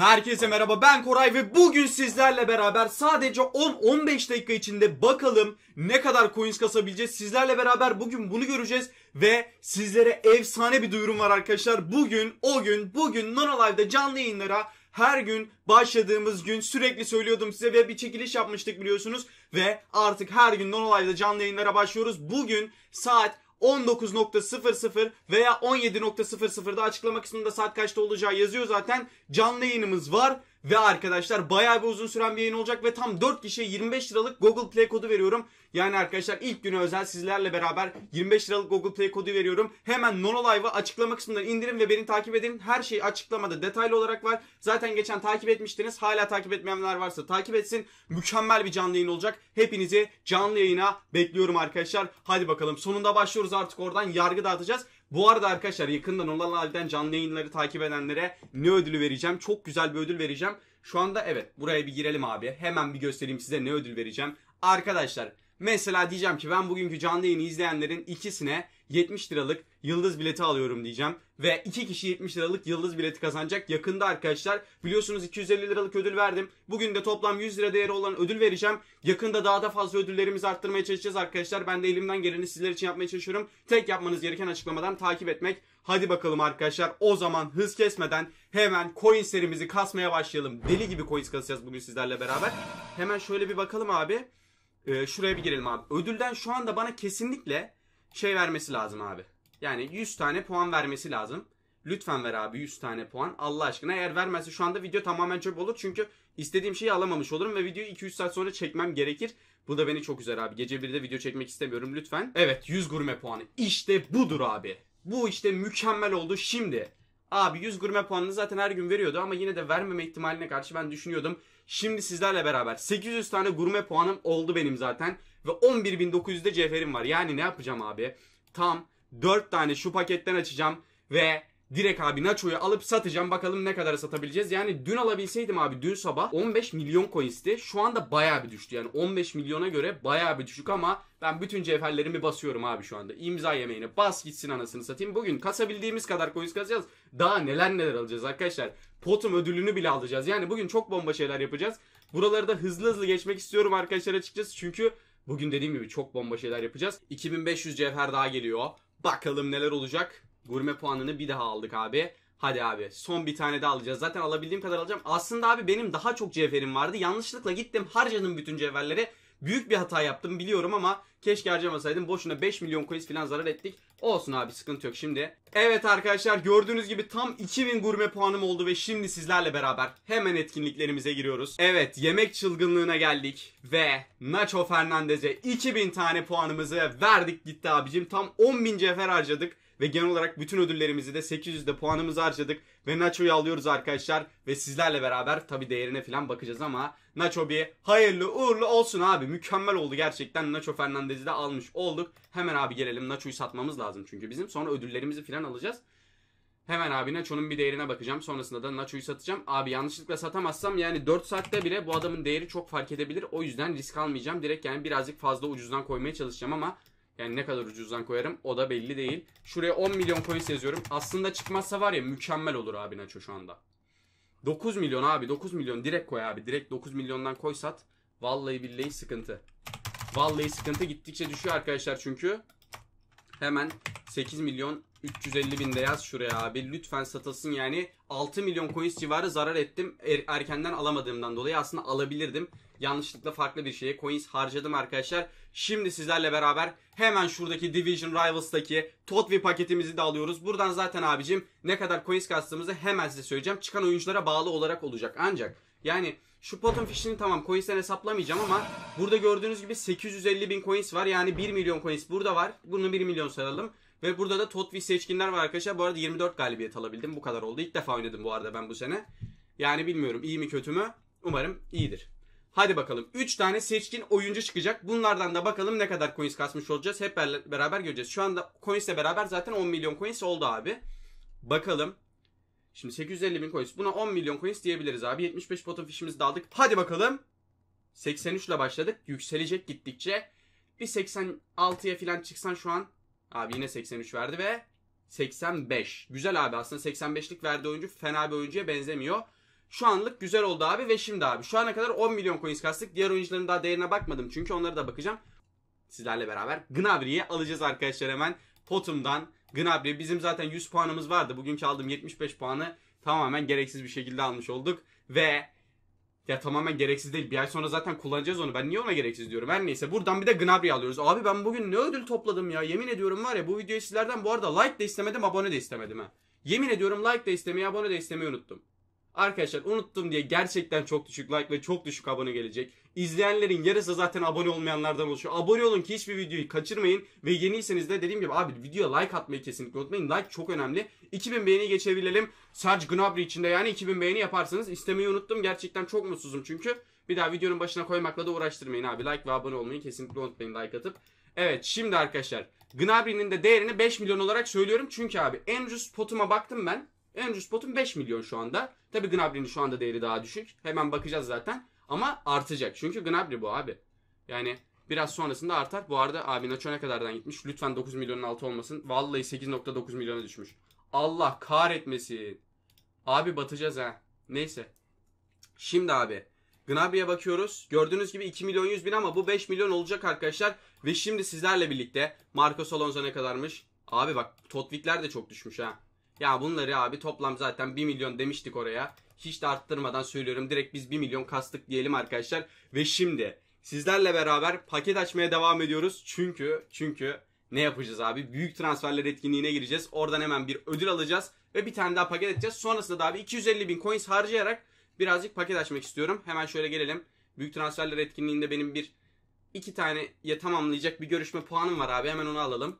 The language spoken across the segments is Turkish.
Herkese merhaba ben Koray ve bugün sizlerle beraber sadece 10-15 dakika içinde bakalım ne kadar coins kasabileceğiz. Sizlerle beraber bugün bunu göreceğiz ve sizlere efsane bir duyurum var arkadaşlar. Bugün, o gün, bugün Nona Live'da canlı yayınlara her gün başladığımız gün sürekli söylüyordum size ve bir çekiliş yapmıştık biliyorsunuz. Ve artık her gün Nona Live'da canlı yayınlara başlıyoruz. Bugün saat 19.00 veya 17.00'da açıklama kısmında saat kaçta olacağı yazıyor zaten. Canlı yayınımız var. Ve arkadaşlar bayağı bir uzun süren bir yayın olacak ve tam 4 kişiye 25 liralık Google Play kodu veriyorum. Yani arkadaşlar ilk günü özel sizlerle beraber 25 liralık Google Play kodu veriyorum. Hemen Nonolive'ı açıklama kısmından indirin ve beni takip edin. Her şey açıklamada detaylı olarak var. Zaten geçen takip etmiştiniz. Hala takip etmeyenler varsa takip etsin. Mükemmel bir canlı yayın olacak. Hepinizi canlı yayına bekliyorum arkadaşlar. Hadi bakalım sonunda başlıyoruz artık oradan yargı dağıtacağız. Bu arada arkadaşlar yakından olan halden canlı yayınları takip edenlere ne ödülü vereceğim? Çok güzel bir ödül vereceğim. Şu anda evet buraya bir girelim abi. Hemen bir göstereyim size ne ödül vereceğim. Arkadaşlar mesela diyeceğim ki ben bugünkü canlı yayını izleyenlerin ikisine 70 liralık yıldız bileti alıyorum diyeceğim. Ve iki kişi 70 liralık yıldız bileti kazanacak. Yakında arkadaşlar biliyorsunuz 250 liralık ödül verdim. Bugün de toplam 100 lira değeri olan ödül vereceğim. Yakında daha da fazla ödüllerimizi arttırmaya çalışacağız arkadaşlar. Ben de elimden geleni sizler için yapmaya çalışıyorum. Tek yapmanız gereken açıklamadan takip etmek. Hadi bakalım arkadaşlar o zaman hız kesmeden hemen coin serimizi kasmaya başlayalım. Deli gibi coins kasacağız bugün sizlerle beraber. Hemen şöyle bir bakalım abi. Ee, şuraya bir girelim abi. Ödülden şu anda bana kesinlikle şey vermesi lazım abi. Yani 100 tane puan vermesi lazım. Lütfen ver abi 100 tane puan. Allah aşkına eğer vermezse şu anda video tamamen çöp olur. Çünkü istediğim şeyi alamamış olurum ve videoyu 2-3 saat sonra çekmem gerekir. Bu da beni çok üzer abi. Gece 1'de video çekmek istemiyorum lütfen. Evet 100 gurme puanı. İşte budur abi. Bu işte mükemmel oldu şimdi. Abi 100 gurme puanını zaten her gün veriyordu ama yine de vermeme ihtimaline karşı ben düşünüyordum. Şimdi sizlerle beraber 800 tane gurme puanım oldu benim zaten. Ve 11.900'de cevherim var. Yani ne yapacağım abi? Tam 4 tane şu paketten açacağım ve direkt abi Nacho'yu alıp satacağım. Bakalım ne kadar satabileceğiz. Yani dün alabilseydim abi dün sabah 15 milyon coins'ti. Şu anda baya bir düştü. Yani 15 milyona göre baya bir düşük ama ben bütün cevherlerimi basıyorum abi şu anda. İmza yemeğine bas gitsin anasını satayım. Bugün kasabildiğimiz kadar coins kasacağız. Daha neler neler alacağız arkadaşlar. Potum ödülünü bile alacağız. Yani bugün çok bomba şeyler yapacağız. Buraları da hızlı hızlı geçmek istiyorum arkadaşlar açıkçası. Çünkü Bugün dediğim gibi çok bomba şeyler yapacağız. 2500 cevher daha geliyor. Bakalım neler olacak. Gurme puanını bir daha aldık abi. Hadi abi son bir tane daha alacağız. Zaten alabildiğim kadar alacağım. Aslında abi benim daha çok cevherim vardı. Yanlışlıkla gittim harcadım bütün cevherleri. Büyük bir hata yaptım biliyorum ama keşke harcamasaydım. Boşuna 5 milyon coins falan zarar ettik. Olsun abi sıkıntı yok şimdi. Evet arkadaşlar gördüğünüz gibi tam 2000 gurme puanım oldu ve şimdi sizlerle beraber hemen etkinliklerimize giriyoruz. Evet yemek çılgınlığına geldik ve Nacho Fernandez'e 2000 tane puanımızı verdik gitti abicim. Tam 10.000 cefer harcadık ve genel olarak bütün ödüllerimizi de 800'de puanımızı harcadık ve Nacho'yu alıyoruz arkadaşlar ve sizlerle beraber tabi değerine falan bakacağız ama Nacho bir hayırlı uğurlu olsun abi mükemmel oldu gerçekten Nacho Fernandez'i de almış olduk. Hemen abi gelelim Nacho'yu satmamız lazım çünkü bizim sonra ödüllerimizi falan alacağız. Hemen abi Nacho'nun bir değerine bakacağım. Sonrasında da Nacho'yu satacağım. Abi yanlışlıkla satamazsam yani 4 saatte bile bu adamın değeri çok fark edebilir. O yüzden risk almayacağım. Direkt yani birazcık fazla ucuzdan koymaya çalışacağım ama yani ne kadar ucuzdan koyarım o da belli değil. Şuraya 10 milyon coins yazıyorum. Aslında çıkmazsa var ya mükemmel olur abi Nacho şu anda. 9 milyon abi 9 milyon direkt koy abi. Direkt 9 milyondan koy sat. Vallahi billahi sıkıntı. Vallahi sıkıntı gittikçe düşüyor arkadaşlar çünkü. Hemen 8 milyon 350 bin de yaz şuraya abi. Lütfen satılsın yani. 6 milyon coins civarı zarar ettim. Er, erkenden alamadığımdan dolayı aslında alabilirdim. Yanlışlıkla farklı bir şeye coins harcadım arkadaşlar. Şimdi sizlerle beraber hemen şuradaki Division Rivals'taki Totvi paketimizi de alıyoruz. Buradan zaten abicim ne kadar coins kastığımızı hemen size söyleyeceğim. Çıkan oyunculara bağlı olarak olacak. Ancak yani şu potun fişini tamam coins'ten hesaplamayacağım ama burada gördüğünüz gibi 850 bin coins var. Yani 1 milyon coins burada var. Bunu 1 milyon sayalım. Ve burada da Totvi seçkinler var arkadaşlar. Bu arada 24 galibiyet alabildim. Bu kadar oldu. İlk defa oynadım bu arada ben bu sene. Yani bilmiyorum iyi mi kötü mü? Umarım iyidir. Hadi bakalım. 3 tane seçkin oyuncu çıkacak. Bunlardan da bakalım ne kadar coins kasmış olacağız. Hep beraber göreceğiz. Şu anda coins coins'le beraber zaten 10 milyon coins oldu abi. Bakalım. Şimdi 850 bin coins. Buna 10 milyon coins diyebiliriz abi. 75 bottom fişimizi de aldık. Hadi bakalım. 83 ile başladık. Yükselecek gittikçe. Bir 86'ya falan çıksan şu an Abi yine 83 verdi ve 85. Güzel abi aslında 85'lik verdiği oyuncu fena bir oyuncuya benzemiyor. Şu anlık güzel oldu abi ve şimdi abi şu ana kadar 10 milyon coins kastık. Diğer oyuncuların daha değerine bakmadım çünkü onlara da bakacağım. Sizlerle beraber Gnabry'i alacağız arkadaşlar hemen potumdan. Gnabry bizim zaten 100 puanımız vardı. Bugünkü aldığım 75 puanı tamamen gereksiz bir şekilde almış olduk. Ve ya tamamen gereksiz değil. Bir ay sonra zaten kullanacağız onu. Ben niye ona gereksiz diyorum. Her neyse. Buradan bir de Gnabry alıyoruz. Abi ben bugün ne ödül topladım ya. Yemin ediyorum var ya bu videoyu sizlerden bu arada like de istemedim abone de istemedim ha. Yemin ediyorum like de istemeyi abone de istemeyi unuttum. Arkadaşlar unuttum diye gerçekten çok düşük like ve çok düşük abone gelecek. İzleyenlerin yarısı zaten abone olmayanlardan oluşuyor. Abone olun ki hiçbir videoyu kaçırmayın. Ve yeniyseniz de dediğim gibi abi videoya like atmayı kesinlikle unutmayın. Like çok önemli. 2000 beğeni geçebilelim. Serge Gnabry de yani 2000 beğeni yaparsanız istemeyi unuttum. Gerçekten çok mutsuzum çünkü. Bir daha videonun başına koymakla da uğraştırmayın abi. Like ve abone olmayı kesinlikle unutmayın like atıp. Evet şimdi arkadaşlar Gnabry'nin de değerini 5 milyon olarak söylüyorum. Çünkü abi en ucuz potuma baktım ben. Andrew Spot'un 5 milyon şu anda. Tabi Gnabry'nin şu anda değeri daha düşük. Hemen bakacağız zaten. Ama artacak. Çünkü Gnabry bu abi. Yani biraz sonrasında artar. Bu arada abi Nacho ne kadardan gitmiş? Lütfen 9 milyonun altı olmasın. Vallahi 8.9 milyona düşmüş. Allah kahretmesin. Abi batacağız ha. Neyse. Şimdi abi. Gnabry'e bakıyoruz. Gördüğünüz gibi 2 milyon 100 bin ama bu 5 milyon olacak arkadaşlar. Ve şimdi sizlerle birlikte Marcos Alonso ne kadarmış? Abi bak Totvikler de çok düşmüş ha. Ya bunları abi toplam zaten 1 milyon demiştik oraya. Hiç de arttırmadan söylüyorum. Direkt biz 1 milyon kastık diyelim arkadaşlar. Ve şimdi sizlerle beraber paket açmaya devam ediyoruz. Çünkü çünkü ne yapacağız abi? Büyük transferler etkinliğine gireceğiz. Oradan hemen bir ödül alacağız ve bir tane daha paket edeceğiz. Sonrasında da abi 250 bin coins harcayarak birazcık paket açmak istiyorum. Hemen şöyle gelelim. Büyük transferler etkinliğinde benim bir iki tane ya tamamlayacak bir görüşme puanım var abi. Hemen onu alalım.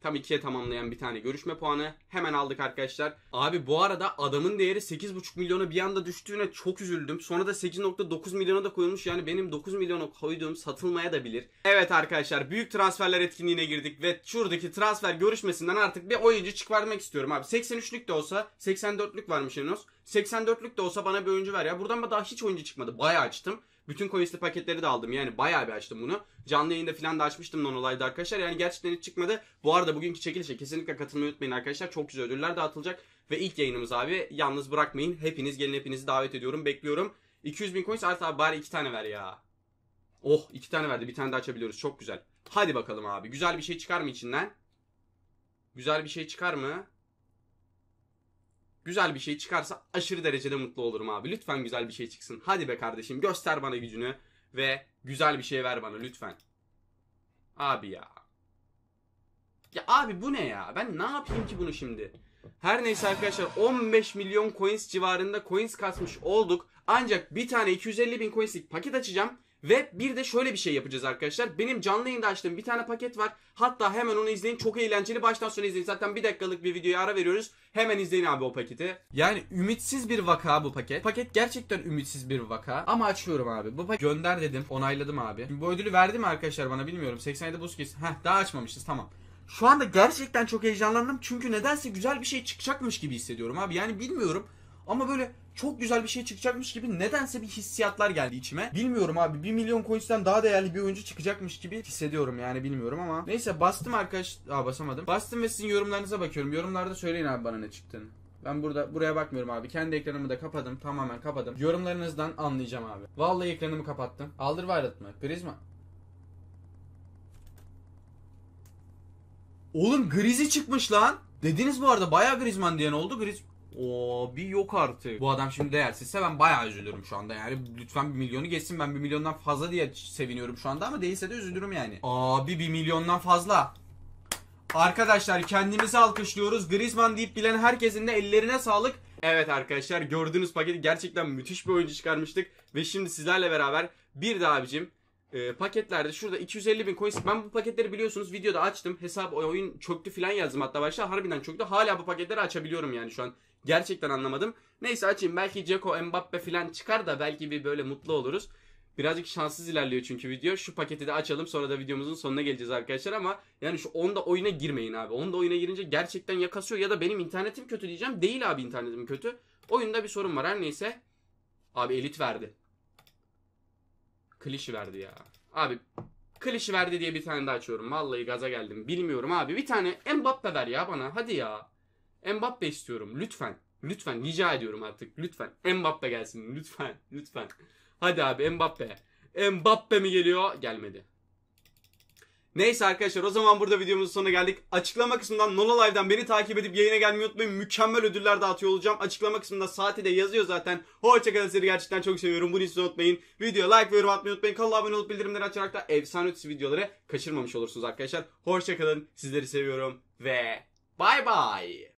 Tam ikiye tamamlayan bir tane görüşme puanı. Hemen aldık arkadaşlar. Abi bu arada adamın değeri 8,5 milyona bir anda düştüğüne çok üzüldüm. Sonra da 8,9 milyona da koyulmuş. Yani benim 9 milyona koyduğum satılmaya da bilir. Evet arkadaşlar büyük transferler etkinliğine girdik ve şuradaki transfer görüşmesinden artık bir oyuncu çıkarmak istiyorum abi. 83'lük de olsa 84'lük varmış henüz. 84'lük de olsa bana bir oyuncu ver ya. Buradan da daha hiç oyuncu çıkmadı. Bayağı açtım. Bütün Koyuslu paketleri de aldım. Yani bayağı bir açtım bunu. Canlı yayında falan da açmıştım non olayda arkadaşlar. Yani gerçekten hiç çıkmadı. Bu arada bugünkü çekilişe kesinlikle katılmayı unutmayın arkadaşlar. Çok güzel ödüller dağıtılacak. Ve ilk yayınımız abi yalnız bırakmayın. Hepiniz gelin hepinizi davet ediyorum. Bekliyorum. 200 bin coins artı abi bari iki tane ver ya. Oh iki tane verdi. Bir tane daha açabiliyoruz. Çok güzel. Hadi bakalım abi. Güzel bir şey çıkar mı içinden? Güzel bir şey çıkar mı? güzel bir şey çıkarsa aşırı derecede mutlu olurum abi. Lütfen güzel bir şey çıksın. Hadi be kardeşim göster bana gücünü ve güzel bir şey ver bana lütfen. Abi ya. Ya abi bu ne ya? Ben ne yapayım ki bunu şimdi? Her neyse arkadaşlar 15 milyon coins civarında coins kasmış olduk. Ancak bir tane 250 bin coinslik paket açacağım. Ve bir de şöyle bir şey yapacağız arkadaşlar. Benim canlı yayında açtığım bir tane paket var. Hatta hemen onu izleyin. Çok eğlenceli. Baştan sona izleyin. Zaten bir dakikalık bir videoya ara veriyoruz. Hemen izleyin abi o paketi. Yani ümitsiz bir vaka bu paket. Paket gerçekten ümitsiz bir vaka. Ama açıyorum abi. Bu paket gönder dedim. Onayladım abi. Şimdi bu ödülü verdi mi arkadaşlar bana bilmiyorum. 87 buz kesin. Heh daha açmamışız tamam. Şu anda gerçekten çok heyecanlandım. Çünkü nedense güzel bir şey çıkacakmış gibi hissediyorum abi. Yani bilmiyorum. Ama böyle çok güzel bir şey çıkacakmış gibi nedense bir hissiyatlar geldi içime. Bilmiyorum abi 1 milyon coins'ten daha değerli bir oyuncu çıkacakmış gibi hissediyorum yani bilmiyorum ama. Neyse bastım arkadaş. Aa basamadım. Bastım ve sizin yorumlarınıza bakıyorum. Yorumlarda söyleyin abi bana ne çıktığını. Ben burada buraya bakmıyorum abi. Kendi ekranımı da kapadım. Tamamen kapadım. Yorumlarınızdan anlayacağım abi. Vallahi ekranımı kapattım. Aldır varlık mı? Prizma. Oğlum Grizi çıkmış lan. Dediniz bu arada bayağı Griezmann diyen oldu. Griz o bir yok artık. Bu adam şimdi değersizse ben bayağı üzülürüm şu anda yani. Lütfen bir milyonu geçsin. Ben bir milyondan fazla diye seviniyorum şu anda ama değilse de üzülürüm yani. Abi bir milyondan fazla. Arkadaşlar kendimizi alkışlıyoruz. Griezmann deyip bilen herkesin de ellerine sağlık. Evet arkadaşlar gördüğünüz paketi gerçekten müthiş bir oyuncu çıkarmıştık. Ve şimdi sizlerle beraber bir daha abicim e, paketlerde şurada 250 bin coin. Ben bu paketleri biliyorsunuz videoda açtım. Hesap oyun çöktü filan yazdım hatta başta. Harbiden çöktü. Hala bu paketleri açabiliyorum yani şu an. Gerçekten anlamadım. Neyse açayım. Belki Ceko, Mbappe filan çıkar da belki bir böyle mutlu oluruz. Birazcık şanssız ilerliyor çünkü video. Şu paketi de açalım sonra da videomuzun sonuna geleceğiz arkadaşlar ama yani şu 10'da oyuna girmeyin abi. 10'da oyuna girince gerçekten yakasıyor ya da benim internetim kötü diyeceğim. Değil abi internetim kötü. Oyunda bir sorun var her neyse. Abi elit verdi. Klişi verdi ya. Abi klişi verdi diye bir tane daha açıyorum. Vallahi gaza geldim. Bilmiyorum abi. Bir tane Mbappe ver ya bana. Hadi ya. Mbappe istiyorum. Lütfen. Lütfen. Rica ediyorum artık. Lütfen. Mbappe gelsin. Lütfen. Lütfen. Hadi abi Mbappe. Mbappe mi geliyor? Gelmedi. Neyse arkadaşlar o zaman burada videomuzun sonuna geldik. Açıklama kısmından Nola Live'dan beni takip edip yayına gelmeyi unutmayın. Mükemmel ödüller dağıtıyor olacağım. Açıklama kısmında saati de yazıyor zaten. Hoşçakalın sizi gerçekten çok seviyorum. Bunu hiç unutmayın. Videoya like ve yorum atmayı unutmayın. Kanala abone olup bildirimleri açarak da efsane ötesi videoları kaçırmamış olursunuz arkadaşlar. Hoşçakalın. Sizleri seviyorum ve bay bay.